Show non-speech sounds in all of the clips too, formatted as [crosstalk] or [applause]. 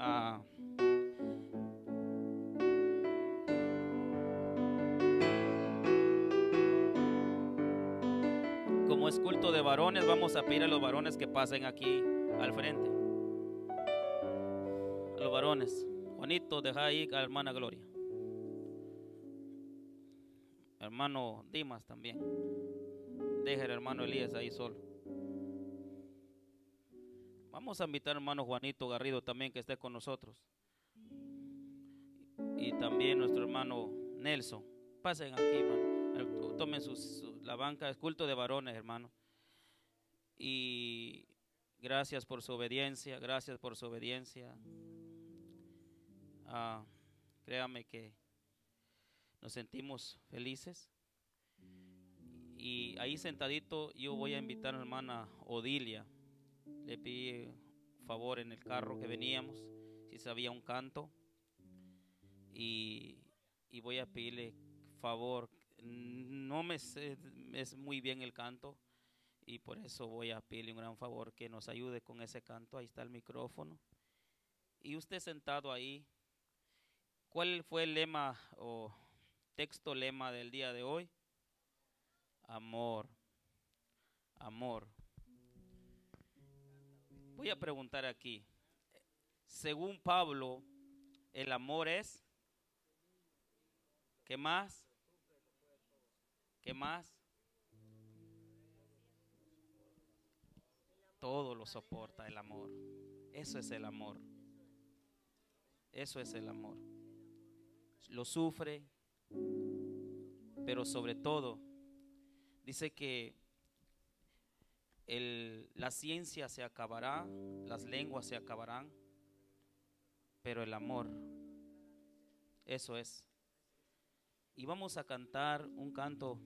Ah. Como es culto de varones, vamos a pedir a los varones que pasen aquí al frente. los varones. Juanito, deja ahí a hermana Gloria. Hermano Dimas también. Deja el hermano Elías ahí solo. Vamos a invitar al hermano Juanito Garrido también que esté con nosotros. Y también nuestro hermano Nelson. Pasen aquí, hermano. Tomen la banca. Es culto de varones, hermano. Y gracias por su obediencia. Gracias por su obediencia. Ah, créame que nos sentimos felices. Y ahí sentadito yo voy a invitar a la hermana Odilia le pedí favor en el carro que veníamos, si sabía un canto. Y, voy a pedirle favor. No me es muy bien el canto y por eso voy a pedirle un gran favor que nos ayude con ese canto. Ahí está el micrófono. Y usted sentado ahí, ¿cuál fue el lema o texto lema del día de hoy? Amor, amor. Voy a preguntar aquí. Según Pablo, el amor es... ¿Qué más? ¿Qué más? Todo lo soporta el amor. Eso es el amor. Eso es el amor. Lo sufre, pero sobre todo dice que la ciencia se acabará, las lenguas se acabarán, pero el amor, eso es. Y vamos a cantar un canto,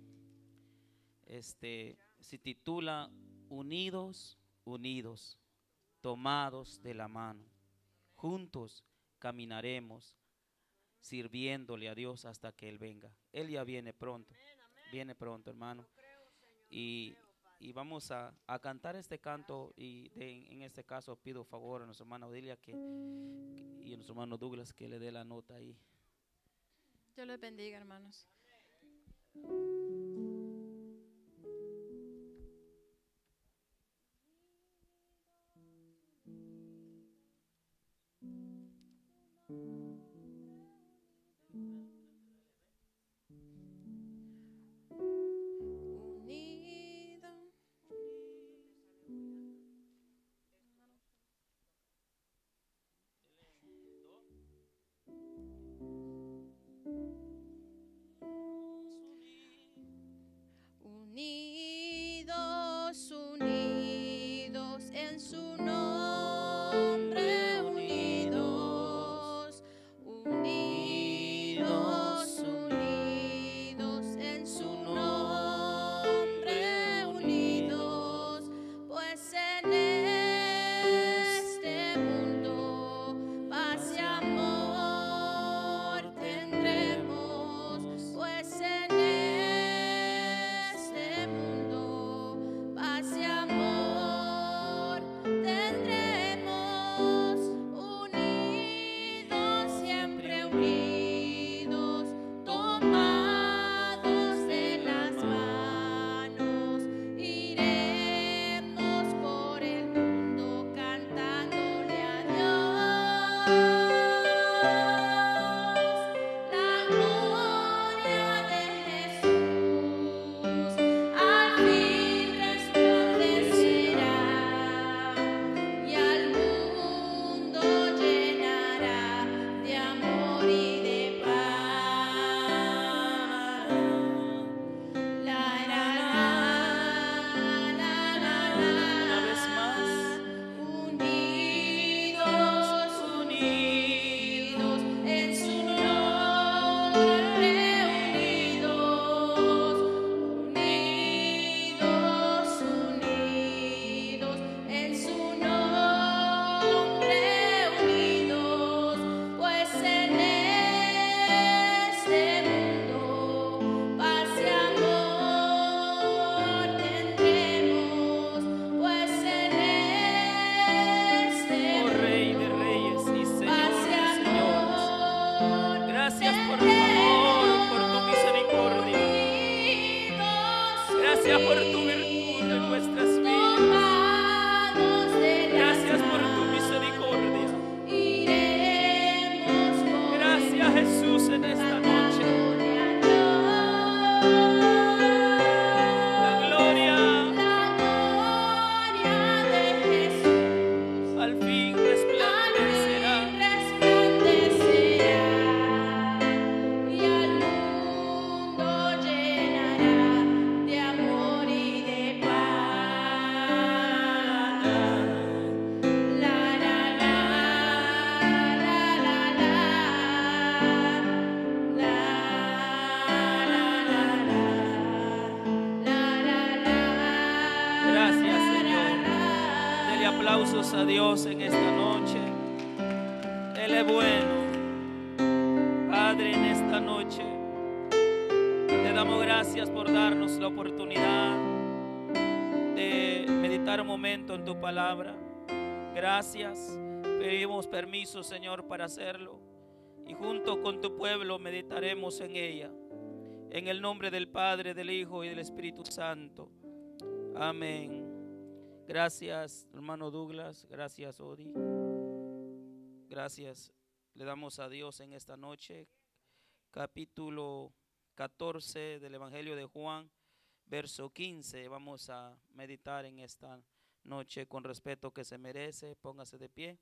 este, se titula Unidos, unidos, tomados de la mano, juntos caminaremos sirviéndole a Dios hasta que Él venga. Él ya viene pronto, viene pronto, hermano. Y y vamos a, cantar este canto y en este caso pido favor a nuestra hermana Odilia que, y a nuestro hermano Douglas que le dé la nota ahí. Dios les bendiga, hermanos. gracias, pedimos permiso, Señor, para hacerlo. Y junto con tu pueblo meditaremos en ella. En el nombre del Padre, del Hijo y del Espíritu Santo. Amén. Gracias, hermano Douglas. Gracias, Odi. Gracias. Le damos a Dios en esta noche. Capítulo 14 del Evangelio de Juan, verso 15. Vamos a meditar en esta noche con respeto que se merece. Póngase de pie.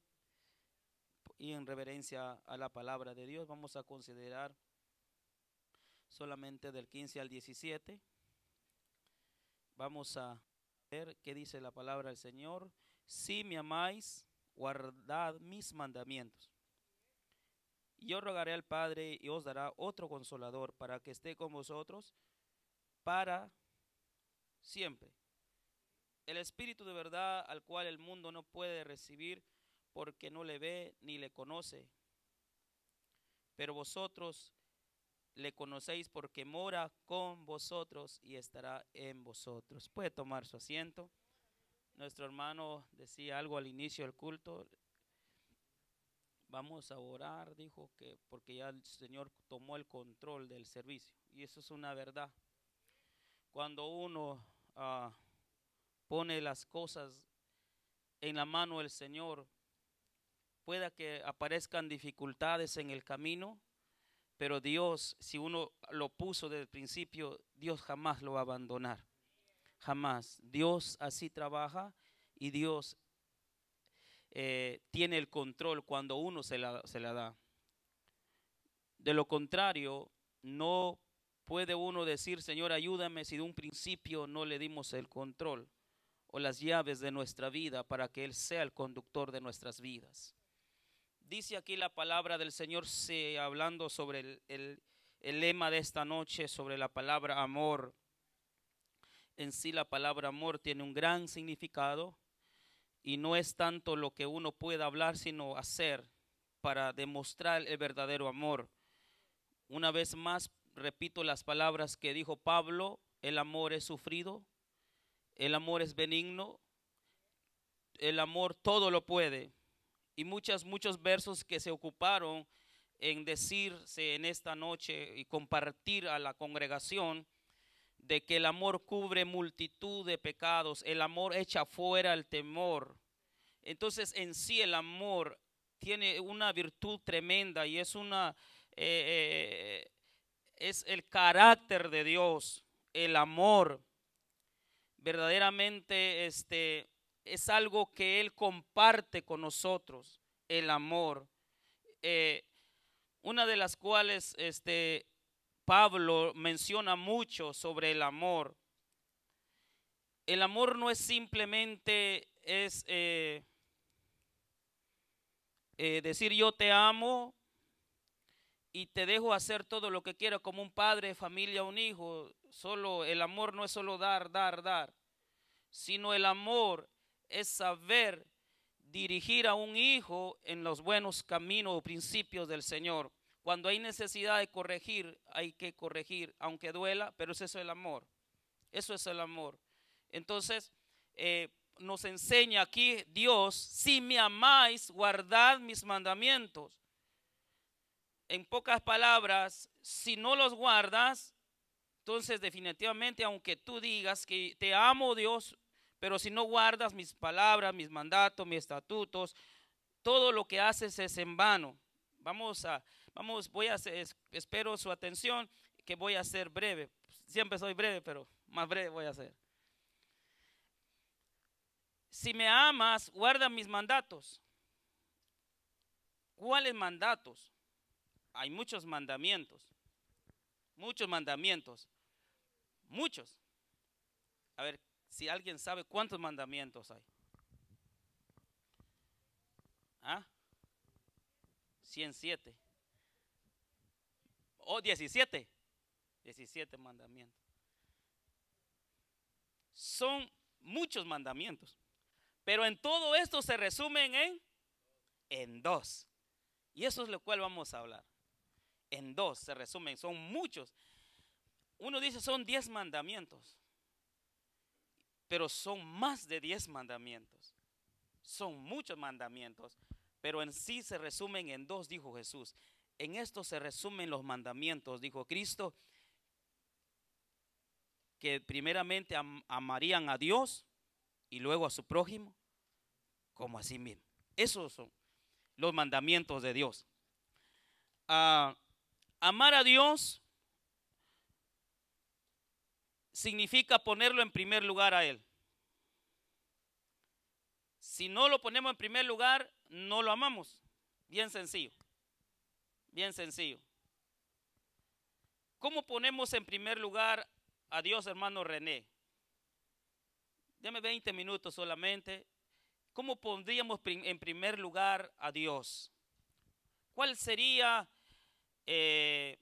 Y en reverencia a la palabra de Dios, vamos a considerar solamente del 15 al 17. Vamos a ver qué dice la palabra del Señor. Si me amáis, guardad mis mandamientos. Yo rogaré al Padre y os dará otro consolador para que esté con vosotros para siempre, el Espíritu de verdad al cual el mundo no puede recibir porque no le ve ni le conoce. Pero vosotros le conocéis porque mora con vosotros y estará en vosotros. Puede tomar su asiento. Nuestro hermano decía algo al inicio del culto. Vamos a orar, dijo que porque ya el Señor tomó el control del servicio. Y eso es una verdad. Cuando uno ah, pone las cosas en la mano del Señor, pueda que aparezcan dificultades en el camino, pero Dios, si uno lo puso desde el principio, Dios jamás lo va a abandonar. Jamás. Dios así trabaja y Dios eh, tiene el control cuando uno se la, se la da. De lo contrario, no puede uno decir, Señor, ayúdame si de un principio no le dimos el control o las llaves de nuestra vida para que Él sea el conductor de nuestras vidas. Dice aquí la palabra del Señor hablando sobre el, lema de esta noche, sobre la palabra amor. En sí la palabra amor tiene un gran significado y no es tanto lo que uno pueda hablar, sino hacer para demostrar el verdadero amor. Una vez más, repito las palabras que dijo Pablo, el amor es sufrido, el amor es benigno, el amor todo lo puede. Y muchos, muchos versos que se ocuparon en decirse en esta noche y compartir a la congregación de que el amor cubre multitud de pecados, el amor echa fuera el temor. Entonces en sí el amor tiene una virtud tremenda y es una eh, eh, es el carácter de Dios, el amor verdaderamente este, es algo que Él comparte con nosotros, el amor. Eh, una de las cuales este, Pablo menciona mucho sobre el amor. El amor no es simplemente es eh, eh, decir yo te amo y te dejo hacer todo lo que quiera como un padre, familia, un hijo solo, el amor no es solo dar, dar, dar, sino el amor es saber dirigir a un hijo en los buenos caminos o principios del Señor. Cuando hay necesidad de corregir, hay que corregir, aunque duela, pero es el amor. Eso es el amor. Entonces, eh, nos enseña aquí Dios, si me amáis, guardad mis mandamientos. En pocas palabras, si no los guardas, entonces, definitivamente, aunque tú digas que te amo Dios, pero si no guardas mis palabras, mis mandatos, mis estatutos, todo lo que haces es en vano. Vamos a, vamos, voy a, hacer, espero su atención, que voy a ser breve. Siempre soy breve, pero más breve voy a hacer. Si me amas, guarda mis mandatos. ¿Cuáles mandatos? Hay muchos mandamientos, muchos mandamientos. Muchos. A ver, si alguien sabe cuántos mandamientos hay. ¿Ah? 107. O 17. 17 mandamientos. Son muchos mandamientos. Pero en todo esto se resumen en, en dos. Y eso es lo cual vamos a hablar. En dos se resumen, son muchos. Uno dice son diez mandamientos, pero son más de diez mandamientos. Son muchos mandamientos, pero en sí se resumen en dos, dijo Jesús. En esto se resumen los mandamientos, dijo Cristo, que primeramente amarían a Dios y luego a su prójimo como a sí mismo. Esos son los mandamientos de Dios. Ah, amar a Dios significa ponerlo en primer lugar a Él. Si no lo ponemos en primer lugar, no lo amamos. Bien sencillo. Bien sencillo. ¿Cómo ponemos en primer lugar a Dios, hermano René? Deme 20 minutos solamente. ¿Cómo pondríamos en primer lugar a Dios? ¿Cuál sería eh,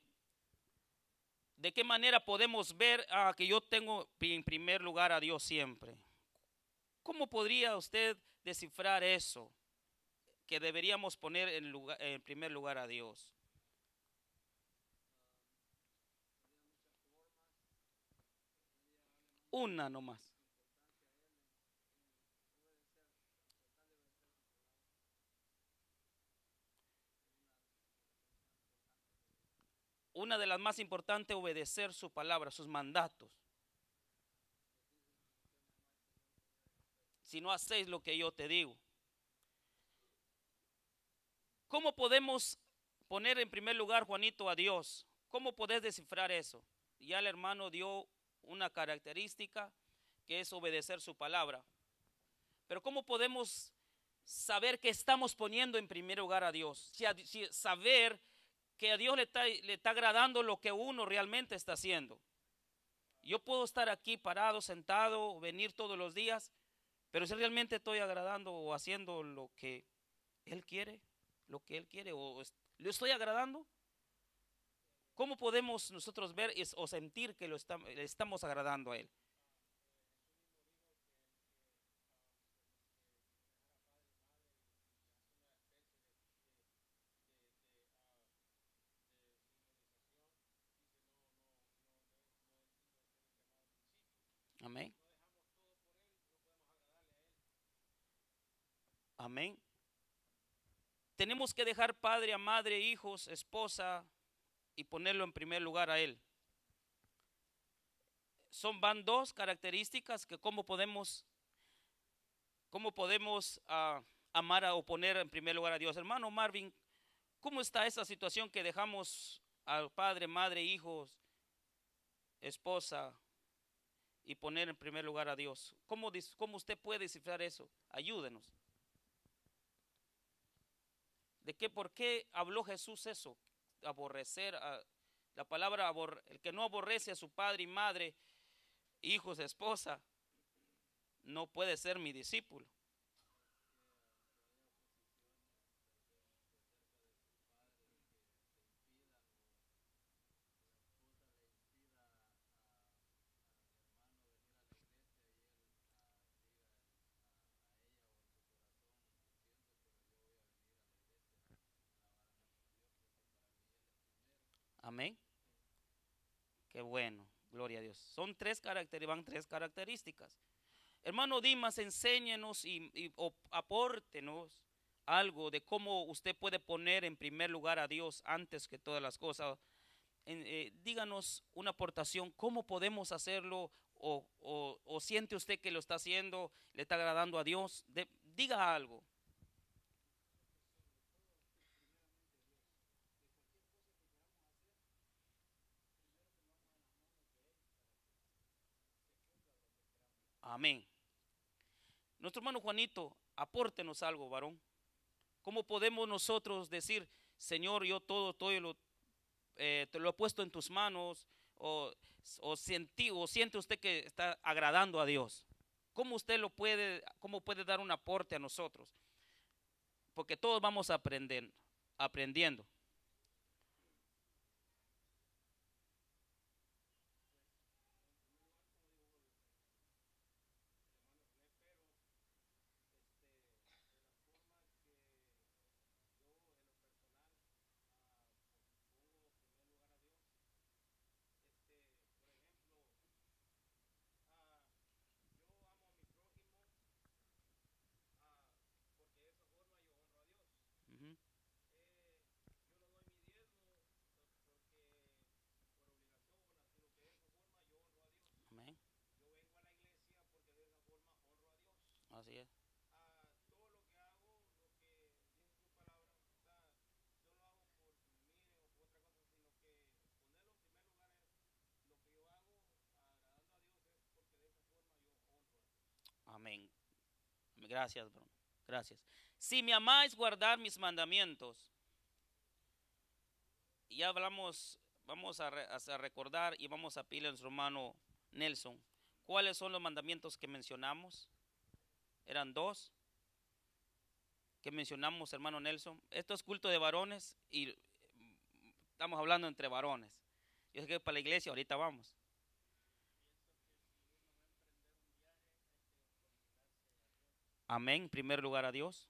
¿De qué manera podemos ver a ah, que yo tengo en primer lugar a Dios siempre? ¿Cómo podría usted descifrar eso? Que deberíamos poner en, en primer lugar a Dios. Una nomás. Una de las más importantes, es obedecer su palabra, sus mandatos. Si no hacéis lo que yo te digo. ¿Cómo podemos poner en primer lugar, Juanito, a Dios? ¿Cómo podés descifrar eso? Ya el hermano dio una característica que es obedecer su palabra. Pero ¿cómo podemos saber que estamos poniendo en primer lugar a Dios? Si, si saber que a Dios le está, le está agradando lo que uno realmente está haciendo. Yo puedo estar aquí parado, sentado, venir todos los días, pero si realmente estoy agradando o haciendo lo que Él quiere, lo que Él quiere, o le estoy agradando, ¿cómo podemos nosotros ver o sentir que lo le estamos agradando a Él? Amén. Amén. Tenemos que dejar padre a madre, hijos, esposa y ponerlo en primer lugar a Él. Son van dos características que cómo podemos, cómo podemos ah, amar a, o poner en primer lugar a Dios. Hermano Marvin, ¿cómo está esa situación que dejamos al padre, madre, hijos, esposa y poner en primer lugar a Dios. ¿Cómo, usted puede descifrar eso? Ayúdenos. ¿De qué? ¿Por qué habló Jesús eso? Aborrecer, a, la palabra abor, el que no aborrece a su padre y madre, hijos, esposa, no puede ser mi discípulo. Amén. Qué bueno, gloria a Dios. Son tres características, van tres características. Hermano Dimas, enséñenos y, apórtenos algo de cómo usted puede poner en primer lugar a Dios antes que todas las cosas. Eh, díganos una aportación, cómo podemos hacerlo o, siente usted que lo está haciendo, le está agradando a Dios. diga algo. Amén. Nuestro hermano Juanito, apórtenos algo, varón. ¿Cómo podemos nosotros decir, Señor, yo todo, todo lo, eh, te lo he puesto en tus manos? O, siente usted que está agradando a Dios? ¿Cómo usted lo puede, cómo puede dar un aporte a nosotros? Porque todos vamos aprendiendo, aprendiendo. Gracias, bro. Gracias. Si me amáis, guardar mis mandamientos. Ya hablamos, vamos a, recordar y vamos a pedirle a nuestro hermano Nelson. ¿Cuáles son los mandamientos que mencionamos? Eran dos que mencionamos, hermano Nelson. Esto es culto de varones y estamos hablando entre varones. Yo sé que para la iglesia ahorita vamos. Amén, primer lugar a Dios.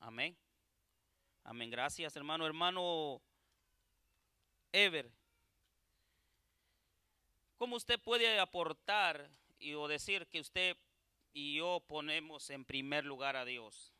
Amén. Amén. Gracias, hermano. Hermano Ever, ¿cómo usted puede aportar y, o decir que usted y yo ponemos en primer lugar a Dios?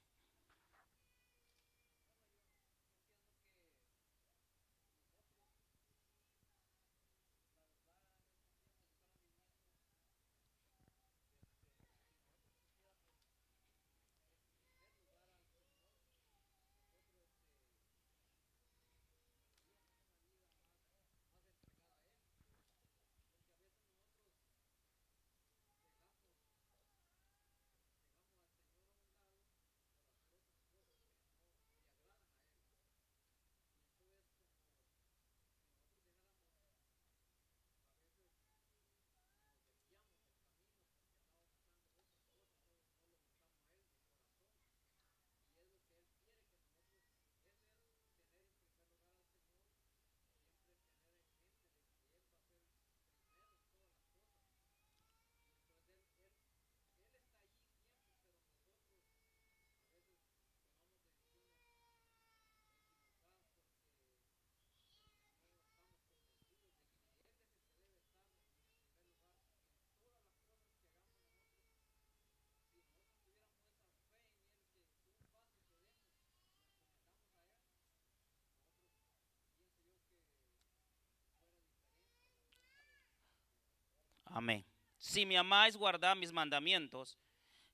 Si me amáis, guardad mis mandamientos.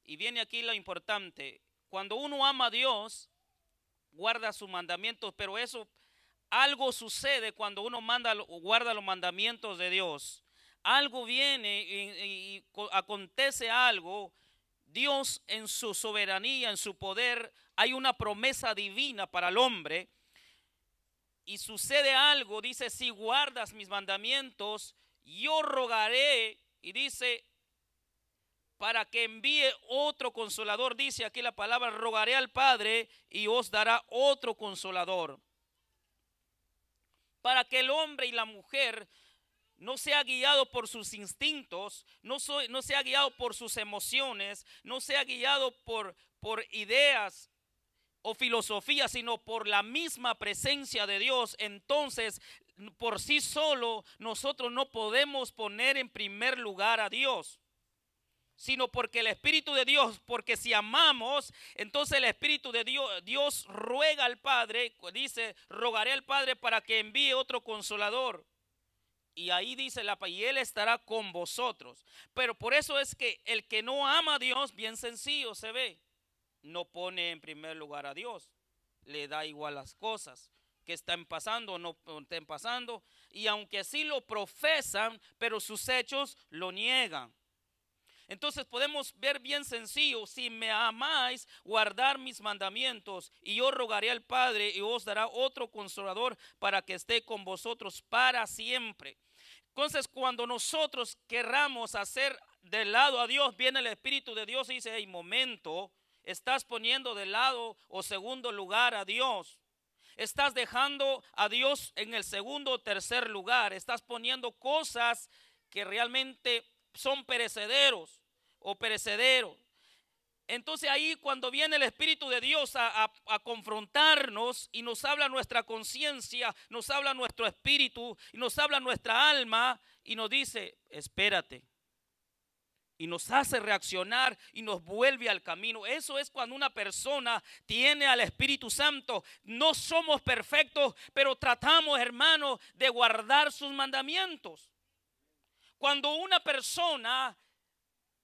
Y viene aquí lo importante. Cuando uno ama a Dios, guarda sus mandamientos, pero eso algo sucede cuando uno manda guarda los mandamientos de Dios. Algo viene y acontece algo. Dios en su soberanía, en su poder, hay una promesa divina para el hombre. Y sucede algo, dice, si guardas mis mandamientos, yo rogaré, y dice, para que envíe otro consolador, dice aquí la palabra, rogaré al Padre y os dará otro consolador, para que el hombre y la mujer no sea guiado por sus instintos, no, no sea guiado por sus emociones, no sea guiado por, por ideas o filosofía, sino por la misma presencia de Dios, entonces por sí solo nosotros no podemos poner en primer lugar a Dios, sino porque el Espíritu de Dios, porque si amamos, entonces el Espíritu de Dios, Dios ruega al Padre, dice, rogaré al Padre para que envíe otro consolador. Y ahí dice la y él estará con vosotros. Pero por eso es que el que no ama a Dios, bien sencillo se ve, no pone en primer lugar a Dios, le da igual las cosas que están pasando o no estén pasando, y aunque sí lo profesan, pero sus hechos lo niegan. Entonces podemos ver bien sencillo, si me amáis, guardar mis mandamientos, y yo rogaré al Padre y os dará otro consolador para que esté con vosotros para siempre. Entonces cuando nosotros querramos hacer de lado a Dios, viene el Espíritu de Dios y dice, hey, momento, estás poniendo de lado o segundo lugar a Dios. Estás dejando a Dios en el segundo o tercer lugar. Estás poniendo cosas que realmente son perecederos o perecederos. Entonces ahí cuando viene el Espíritu de Dios a, confrontarnos y nos habla nuestra conciencia, nos habla nuestro espíritu nos habla nuestra alma y nos dice, espérate, y nos hace reaccionar y nos vuelve al camino. Eso es cuando una persona tiene al Espíritu Santo. No somos perfectos, pero tratamos, hermano de guardar sus mandamientos. Cuando una persona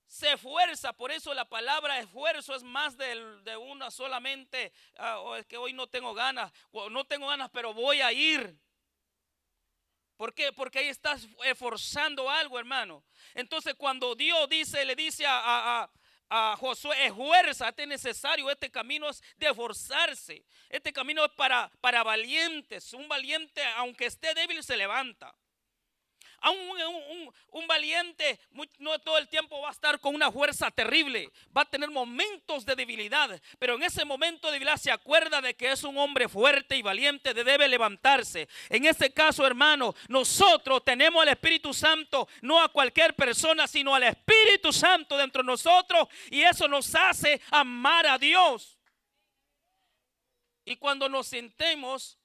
se esfuerza, por eso la palabra esfuerzo es más de, una solamente, ah, oh, es que hoy no tengo ganas, no tengo ganas, pero voy a ir. ¿Por qué? Porque ahí estás esforzando algo, hermano. Entonces, cuando Dios dice, le dice a, Josué, es fuerza, Josué, es necesario, este camino es de esforzarse. este camino es para, para valientes, un valiente aunque esté débil se levanta un, valiente no todo el tiempo va a estar con una fuerza terrible. Va a tener momentos de debilidad. Pero en ese momento de debilidad se acuerda de que es un hombre fuerte y valiente. De debe levantarse. En ese caso, hermano, nosotros tenemos al Espíritu Santo. No a cualquier persona, sino al Espíritu Santo dentro de nosotros. Y eso nos hace amar a Dios. Y cuando nos sentemos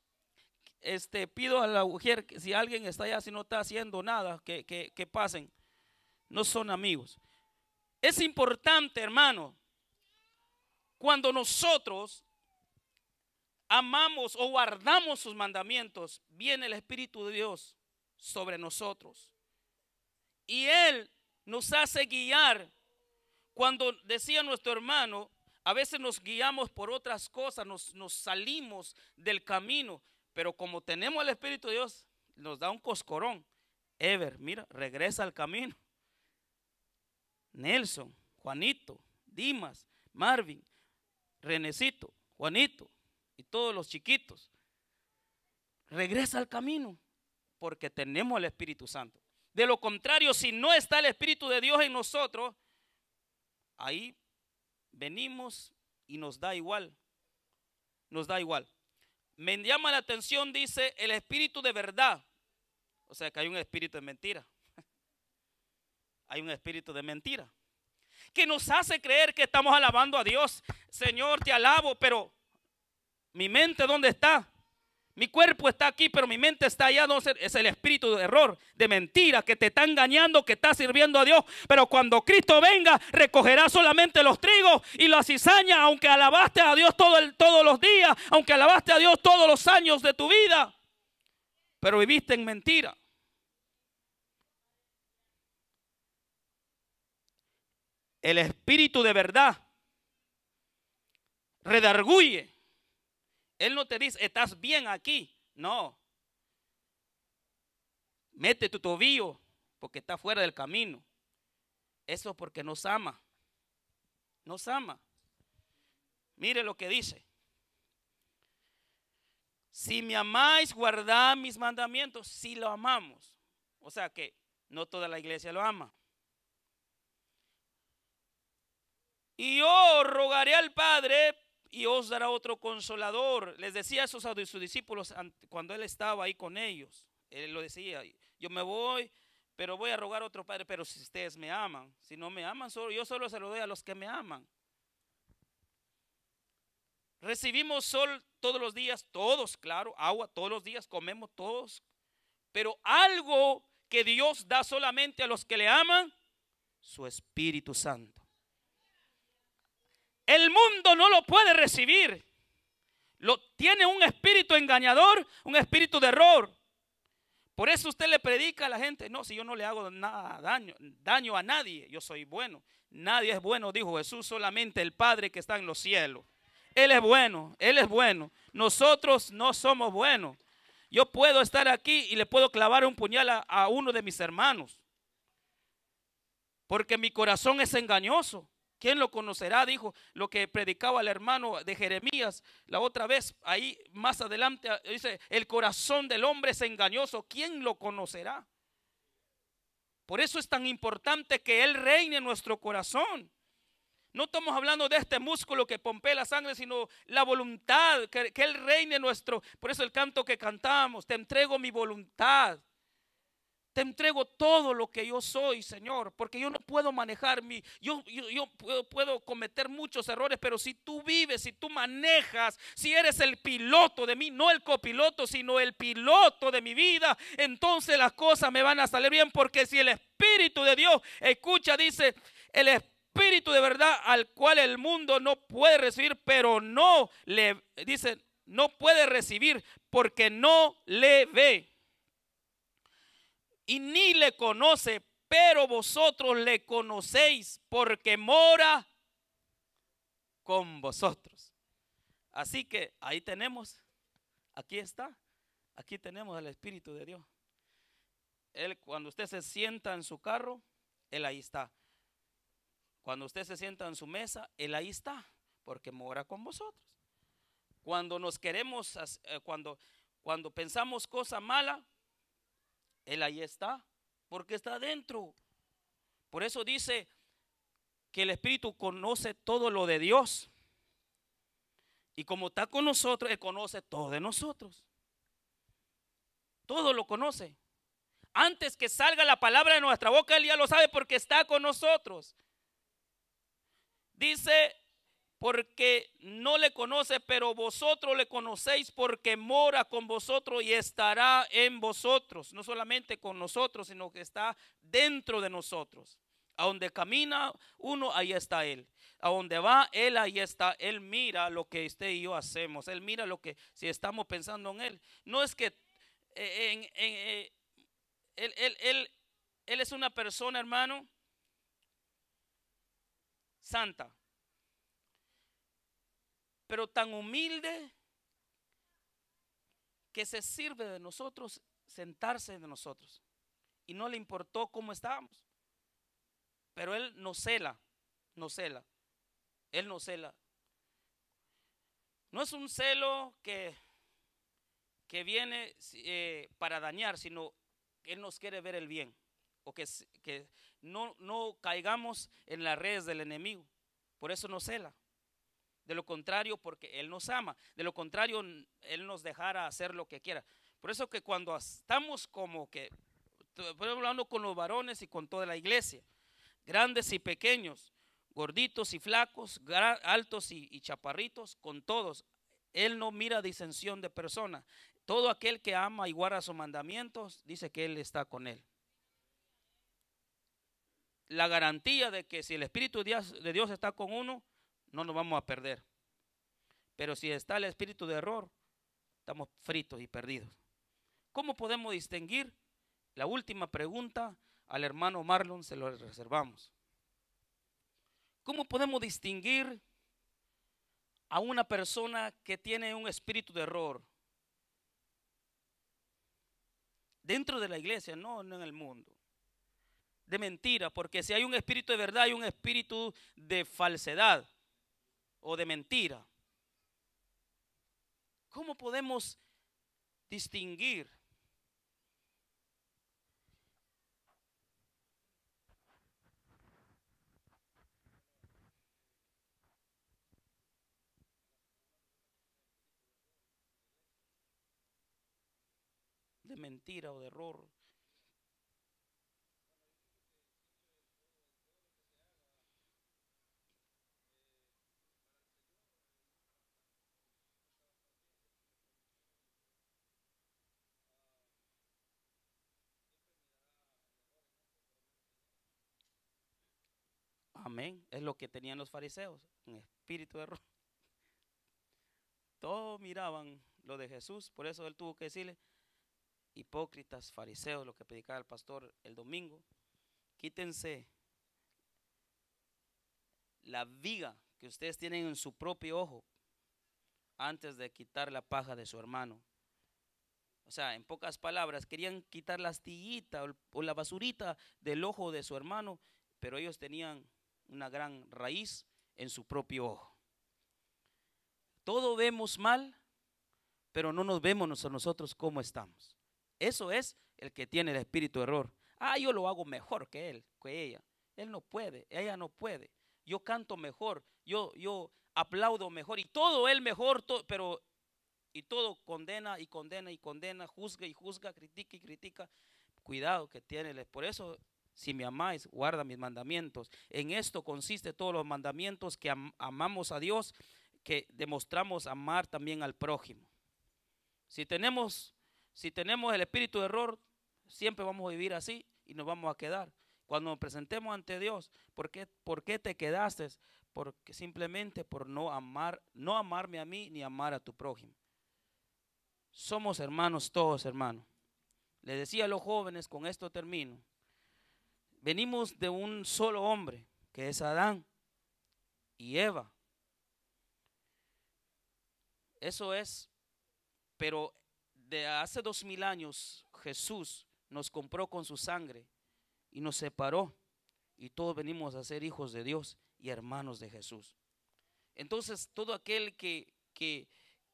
este, pido a la mujer, si alguien está allá, si no está haciendo nada, que, pasen. No son amigos. Es importante, hermano, cuando nosotros amamos o guardamos sus mandamientos, viene el Espíritu de Dios sobre nosotros. Y Él nos hace guiar. Cuando decía nuestro hermano, a veces nos guiamos por otras cosas, nos, nos salimos del camino. Pero como tenemos el Espíritu de Dios, nos da un coscorón. Ever, mira, regresa al camino. Nelson, Juanito, Dimas, Marvin, Renecito, Juanito y todos los chiquitos. Regresa al camino porque tenemos el Espíritu Santo. De lo contrario, si no está el Espíritu de Dios en nosotros, ahí venimos y nos da igual. Nos da igual. Me llama la atención, dice, el espíritu de verdad. O sea que hay un espíritu de mentira. [laughs] hay un espíritu de mentira. Que nos hace creer que estamos alabando a Dios. Señor, te alabo, pero mi mente, ¿dónde está? Mi cuerpo está aquí, pero mi mente está allá. No, es el espíritu de error, de mentira, que te está engañando, que está sirviendo a Dios. Pero cuando Cristo venga, recogerá solamente los trigos y la cizaña, aunque alabaste a Dios todos los días, aunque alabaste a Dios todos los años de tu vida. Pero viviste en mentira. El espíritu de verdad redarguye él no te dice, estás bien aquí. No. Mete tu tobillo porque está fuera del camino. Eso porque nos ama. Nos ama. Mire lo que dice. Si me amáis, guardad mis mandamientos. Si lo amamos. O sea que no toda la iglesia lo ama. Y yo rogaré al Padre y os dará otro consolador. Les decía a sus, a sus discípulos cuando él estaba ahí con ellos. Él lo decía, yo me voy, pero voy a rogar a otro padre, pero si ustedes me aman, si no me aman, yo solo se lo doy a los que me aman. Recibimos sol todos los días, todos, claro, agua todos los días, comemos todos, pero algo que Dios da solamente a los que le aman, su Espíritu Santo. El mundo no lo puede recibir. Lo, tiene un espíritu engañador, un espíritu de error. Por eso usted le predica a la gente, no, si yo no le hago nada daño, a nadie, yo soy bueno. Nadie es bueno, dijo Jesús, solamente el Padre que está en los cielos. Él es bueno, Él es bueno. Nosotros no somos buenos. Yo puedo estar aquí y le puedo clavar un puñal a uno de mis hermanos. Porque mi corazón es engañoso. ¿Quién lo conocerá? Dijo lo que predicaba el hermano de Jeremías la otra vez. Ahí más adelante ah, dice, el corazón del hombre es engañoso. ¿Quién lo conocerá? Por eso es tan importante que Él reine en nuestro corazón. No estamos hablando de este músculo que pompea la sangre, sino la voluntad, que, Él reine en nuestro. Por eso el canto que cantamos, te entrego mi voluntad te entrego todo lo que yo soy, Señor, porque yo no puedo manejar mi, yo, yo, puedo, puedo, cometer muchos errores, pero si tú vives, si tú manejas, si eres el piloto de mí, no el copiloto, sino el piloto de mi vida, entonces las cosas me van a salir bien, porque si el Espíritu de Dios, escucha, dice, el Espíritu de verdad al cual el mundo no puede recibir, pero no le, dice, no puede recibir porque no le ve y ni le conoce, pero vosotros le conocéis porque mora con vosotros. Así que ahí tenemos, aquí está, aquí tenemos al Espíritu de Dios. Él, cuando usted se sienta en su carro, Él ahí está. Cuando usted se sienta en su mesa, Él ahí está, porque mora con vosotros. Cuando nos queremos, eh, cuando, cuando pensamos cosa mala, él ahí está, porque está adentro. Por eso dice que el Espíritu conoce todo lo de Dios. Y como está con nosotros, Él conoce todo de nosotros. Todo lo conoce. Antes que salga la palabra de nuestra boca, Él ya lo sabe porque está con nosotros. Dice porque no le conoce, pero vosotros le conocéis porque mora con vosotros y estará en vosotros, no solamente con nosotros, sino que está dentro de nosotros. A donde camina uno, ahí está Él. A donde va Él, ahí está. Él mira lo que usted y yo hacemos. Él mira lo que, si estamos pensando en Él. No es que eh, eh, él es una persona, hermano, santa pero tan humilde que se sirve de nosotros sentarse de nosotros. Y no le importó cómo estábamos. Pero Él nos cela, nos cela. Él nos cela. No es un celo que, que viene eh, para dañar, sino Él nos quiere ver el bien. O que, no, no caigamos en las redes del enemigo. Por eso nos cela. De lo contrario, porque Él nos ama. De lo contrario, Él nos dejará hacer lo que quiera. Por eso que cuando estamos como que, hablando con los varones y con toda la iglesia, grandes y pequeños, gorditos y flacos, altos y, y chaparritos, con todos. Él no mira disensión de persona. Todo aquel que ama y guarda sus mandamientos, dice que Él está con Él la garantía de que si el Espíritu de Dios está con uno, no nos vamos a perder. Pero si está el espíritu de error, estamos fritos y perdidos. ¿Cómo podemos distinguir? La última pregunta al hermano Marlon se lo reservamos. ¿Cómo podemos distinguir a una persona que tiene un espíritu de error? Dentro de la iglesia, no, no en el mundo. De mentira, porque si hay un espíritu de verdad, hay un espíritu de falsedad o de mentira. ¿Cómo podemos distinguir? de mentira o de error. Amén. Es lo que tenían los fariseos, un espíritu de error. Todos miraban lo de Jesús, por eso él tuvo que decirle, hipócritas, fariseos, lo que predicaba el pastor el domingo, quítense la viga que ustedes tienen en su propio ojo antes de quitar la paja de su hermano. O sea, en pocas palabras, querían quitar la astillita o la basurita del ojo de su hermano, pero ellos tenían una gran raíz en su propio ojo. Todo vemos mal, pero no nos vemos a nosotros como estamos. Eso es el que tiene el espíritu de error. Ah, yo lo hago mejor que él, que ella. Él no puede, ella no puede. Yo canto mejor, yo, yo aplaudo mejor y todo él mejor, pero y todo condena y condena y condena, juzga y juzga, critica y critica. Cuidado que tiene. Por eso si me amáis, guarda mis mandamientos. En esto consiste todos los mandamientos que amamos a Dios, que demostramos amar también al prójimo. Si tenemos, si tenemos el espíritu de error, siempre vamos a vivir así y nos vamos a quedar. Cuando nos presentemos ante Dios, ¿por qué, te quedaste? Porque simplemente por no amar, no amarme a mí ni amar a tu prójimo. Somos hermanos todos, hermano. Le decía a los jóvenes, con esto termino venimos de un solo hombre, que es Adán y Eva. Eso es, pero de hace dos mil años Jesús nos compró con su sangre y nos separó y todos venimos a ser hijos de Dios y hermanos de Jesús. Entonces todo aquel que, que,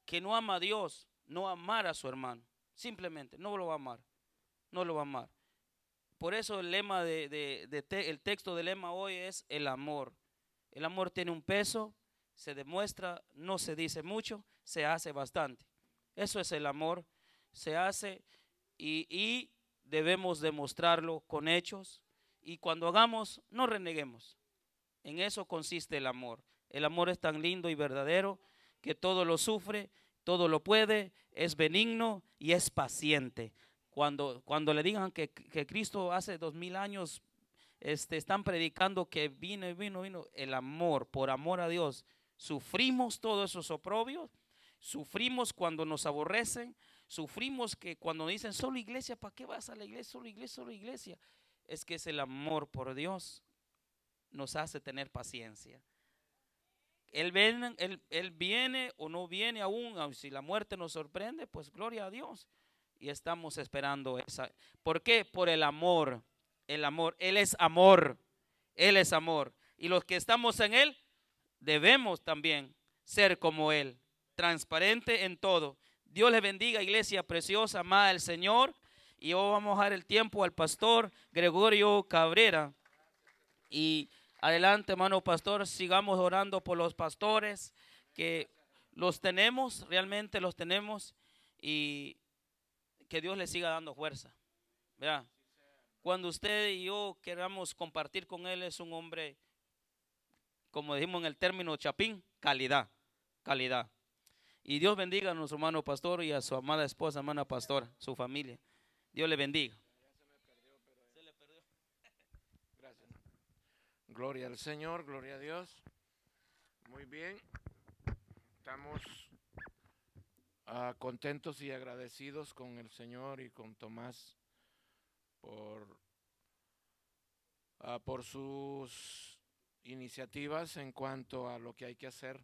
que no ama a Dios, no amará a su hermano, simplemente no lo va a amar, no lo va a amar. Por eso el lema de, texto del lema hoy es el amor. El amor tiene un peso, se demuestra, no se dice mucho, se hace bastante. Eso es el amor, se hace y debemos demostrarlo con hechos. Y cuando hagamos, no reneguemos. En eso consiste el amor. El amor es tan lindo y verdadero que todo lo sufre, todo lo puede, es benigno y es paciente. Cuando, le digan que, Cristo hace dos mil años este, están predicando que vino y vino, vino, el amor, por amor a Dios, sufrimos todos esos oprobios, sufrimos cuando nos aborrecen, sufrimos que cuando dicen solo iglesia, ¿para qué vas a la iglesia? Solo iglesia, solo iglesia. Es que es el amor por Dios nos hace tener paciencia. Él él, él viene o no viene aún, si la muerte nos sorprende, pues gloria a Dios y estamos esperando esa. ¿Por qué? Por el amor. El amor. Él es amor. Él es amor. Y los que estamos en Él debemos también ser como Él, transparente en todo. Dios les bendiga, iglesia preciosa, amada del Señor. Y hoy vamos a dar el tiempo al pastor Gregorio Cabrera. Y adelante, hermano pastor, sigamos orando por los pastores que los tenemos, realmente los tenemos. Y que Dios le siga dando fuerza. Cuando usted y yo queramos compartir con Él, es un hombre, como dijimos en el término chapín, calidad, calidad. Y Dios bendiga a nuestro hermano pastor y a su amada esposa, hermana pastora, su familia. Dios le bendiga. Gloria al Señor, gloria a Dios. Muy bien, estamos Ah, contentos y agradecidos con el Señor y con Tomás por, ah, por sus iniciativas en cuanto a lo que hay que hacer.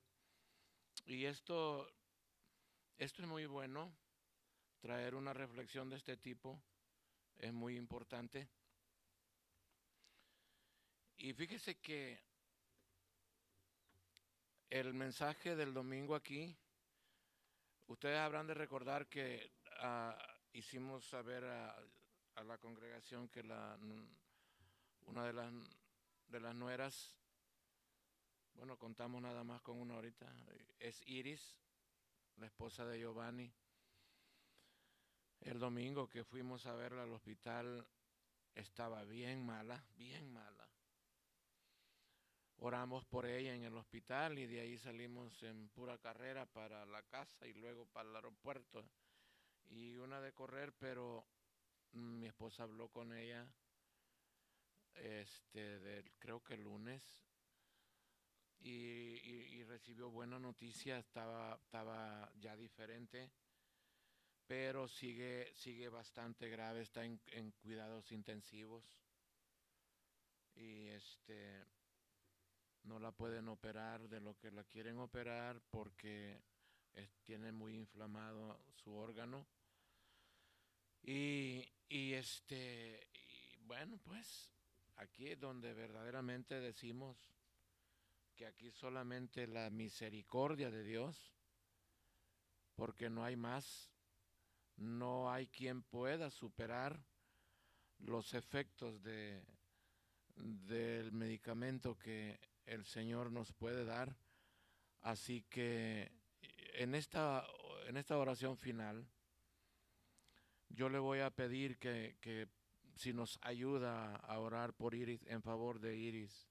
Y esto, esto es muy bueno, traer una reflexión de este tipo es muy importante. Y fíjese que el mensaje del domingo aquí Ustedes habrán de recordar que ah, hicimos saber a, la congregación que la, una de las, de las nueras, bueno, contamos nada más con una ahorita, es Iris, la esposa de Giovanni. El domingo que fuimos a verla al hospital estaba bien mala, bien mala oramos por ella en el hospital y de ahí salimos en pura carrera para la casa y luego para el aeropuerto. Y una de correr, pero mi esposa habló con ella, este, creo que el lunes, y, recibió buena noticia, estaba, estaba ya diferente, pero sigue, sigue bastante grave, está en, en cuidados intensivos. Y este, no la pueden operar de lo que la quieren operar porque tiene muy inflamado su órgano. Y, este, bueno, pues aquí es donde verdaderamente decimos que aquí solamente la misericordia de Dios, porque no hay más, no hay quien pueda superar los efectos de, del medicamento que el Señor nos puede dar. Así que en esta, en esta oración final, yo le voy a pedir que, si nos ayuda a orar por Iris, en favor de Iris.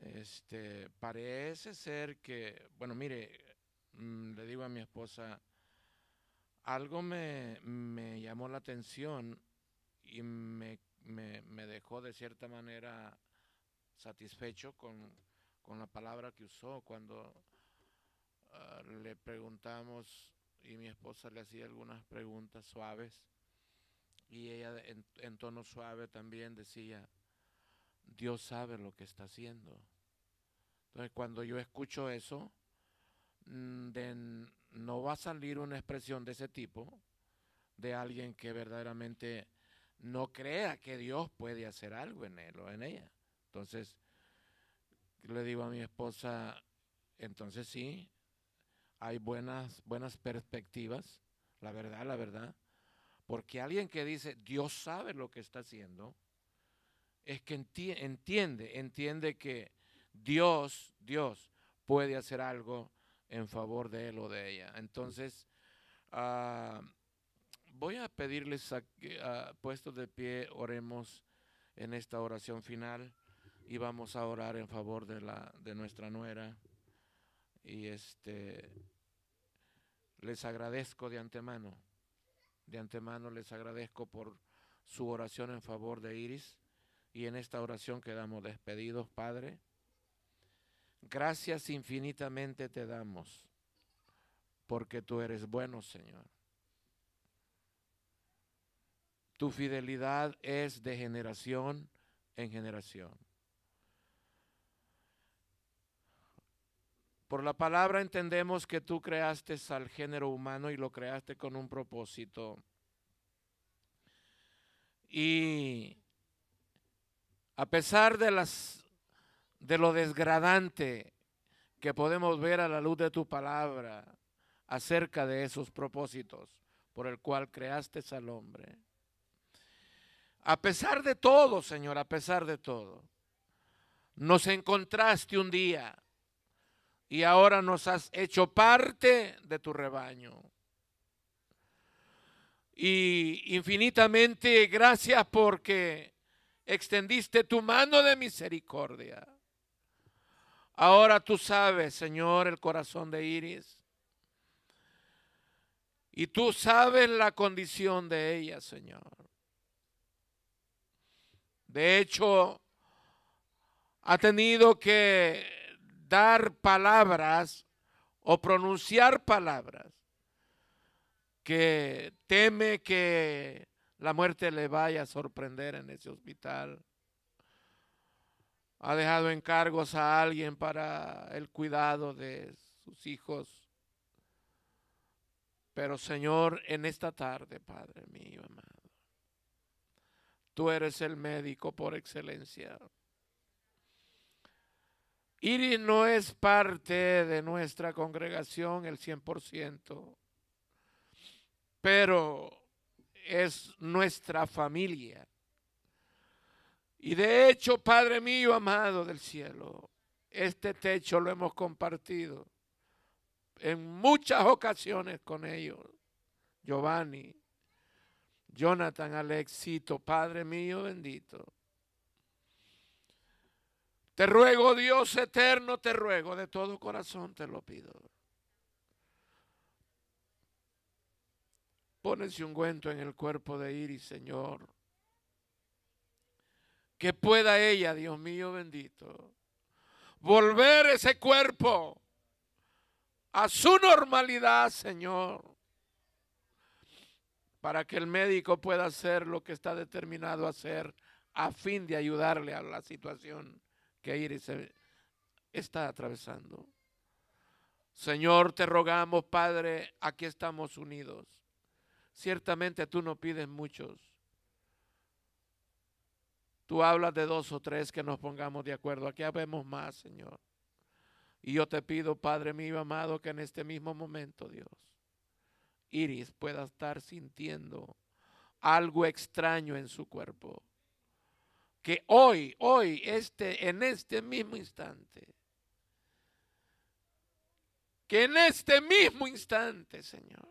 Este, parece ser que, bueno, mire, mm, le digo a mi esposa, algo me, llamó la atención y me, me dejó de cierta manera satisfecho con, la palabra que usó cuando ah, le preguntamos y mi esposa le hacía algunas preguntas suaves y ella en, tono suave también decía, Dios sabe lo que está haciendo. Entonces cuando yo escucho eso, mm, no va a salir una expresión de ese tipo de alguien que verdaderamente no crea que Dios puede hacer algo en él o en ella. Entonces, le digo a mi esposa, entonces sí, hay buenas, buenas perspectivas, la verdad, la verdad, porque alguien que dice, Dios sabe lo que está haciendo, es que entiende, entiende que Dios, Dios puede hacer algo en favor de él o de ella. Entonces, ah, voy a pedirles, a, puestos de pie, oremos en esta oración final y vamos a orar en favor de, la, de nuestra nuera. Y este, les agradezco de antemano, de antemano les agradezco por su oración en favor de Iris. Y en esta oración quedamos despedidos, Padre. Gracias infinitamente te damos, porque tú eres bueno, Señor. Tu fidelidad es de generación en generación. Por la palabra entendemos que tú creaste al género humano y lo creaste con un propósito. Y a pesar de las de lo desgradante que podemos ver a la luz de tu palabra acerca de esos propósitos por el cual creaste al hombre. A pesar de todo, Señor, a pesar de todo, nos encontraste un día y ahora nos has hecho parte de tu rebaño. Y infinitamente gracias porque extendiste tu mano de misericordia. Ahora tú sabes, Señor, el corazón de Iris. Y tú sabes la condición de ella, Señor. De hecho, ha tenido que dar palabras o pronunciar palabras que teme que la muerte le vaya a sorprender en ese hospital. Ha dejado encargos a alguien para el cuidado de sus hijos. Pero Señor, en esta tarde, Padre mío amado, tú eres el médico por excelencia. Iris no es parte de nuestra congregación el 100%, pero es nuestra familia. Y de hecho, Padre mío amado del cielo, este techo lo hemos compartido en muchas ocasiones con ellos. Giovanni, Jonathan, Alexito, Padre mío bendito. Te ruego, Dios eterno, te ruego, de todo corazón te lo pido. Pon un ungüento en el cuerpo de Iris, Señor. Que pueda ella, Dios mío bendito, volver ese cuerpo a su normalidad, Señor. Para que el médico pueda hacer lo que está determinado a hacer a fin de ayudarle a la situación que Iris está atravesando. Señor, te rogamos, Padre, aquí estamos unidos. Ciertamente tú no pides muchos. Tú hablas de dos o tres que nos pongamos de acuerdo. Aquí habemos más, Señor. Y yo te pido, Padre mío amado, que en este mismo momento, Dios, Iris pueda estar sintiendo algo extraño en su cuerpo que hoy, hoy, este, en este mismo instante, que en este mismo instante, Señor,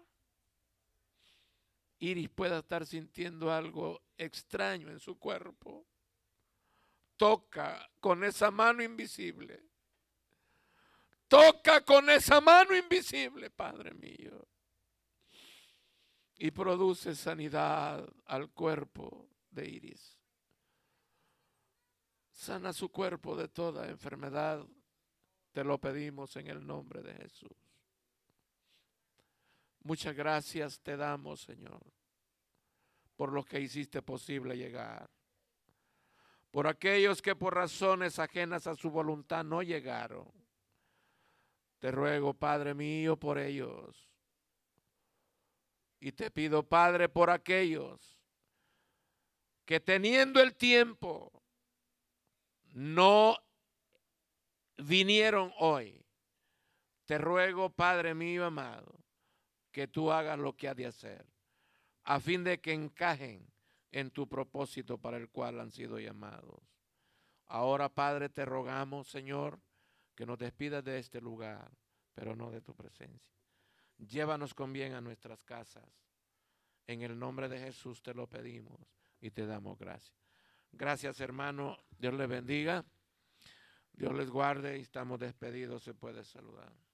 Iris pueda estar sintiendo algo extraño en su cuerpo. Toca con esa mano invisible. Toca con esa mano invisible, Padre mío. Y produce sanidad al cuerpo de Iris. Sana su cuerpo de toda enfermedad. Te lo pedimos en el nombre de Jesús. Muchas gracias te damos, Señor, por lo que hiciste posible llegar. Por aquellos que por razones ajenas a su voluntad no llegaron. Te ruego, Padre mío, por ellos. Y te pido, Padre, por aquellos que teniendo el tiempo, no vinieron hoy. Te ruego, Padre mío amado, que tú hagas lo que has de hacer, a fin de que encajen en tu propósito para el cual han sido llamados. Ahora, Padre, te rogamos, Señor, que nos despidas de este lugar, pero no de tu presencia. Llévanos con bien a nuestras casas. En el nombre de Jesús te lo pedimos y te damos gracias. Gracias, hermano. Dios les bendiga. Dios les guarde y estamos despedidos. Se puede saludar.